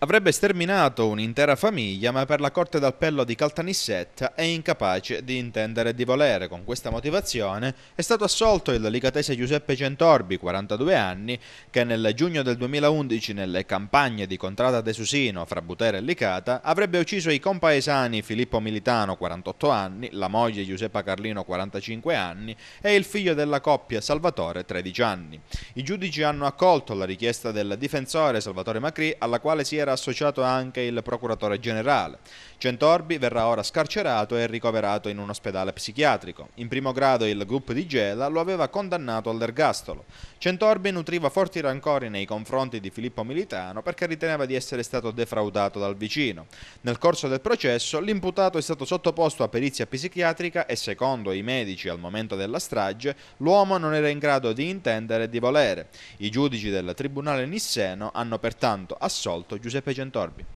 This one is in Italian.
Avrebbe sterminato un'intera famiglia, ma per la Corte d'Appello di Caltanissetta è incapace di intendere e di volere. Con questa motivazione è stato assolto il delicatese Giuseppe Centorbi, 42 anni, che nel giugno del 2011 nelle campagne di Contrada de Susino fra Butera e Licata avrebbe ucciso i compaesani Filippo Militano, 48 anni, la moglie Giuseppa Carlino, 45 anni e il figlio della coppia Salvatore, 13 anni. I giudici hanno accolto la richiesta del difensore Salvatore Macri alla quale si era era associato anche il procuratore generale. Centorbi verrà ora scarcerato e ricoverato in un ospedale psichiatrico. In primo grado il gruppo di Gela lo aveva condannato all'ergastolo. Centorbi nutriva forti rancori nei confronti di Filippo Militano perché riteneva di essere stato defraudato dal vicino. Nel corso del processo l'imputato è stato sottoposto a perizia psichiatrica e secondo i medici al momento della strage l'uomo non era in grado di intendere e di volere. I giudici del Tribunale Nisseno hanno pertanto assolto Giuseppe Jeppe Gentorbi.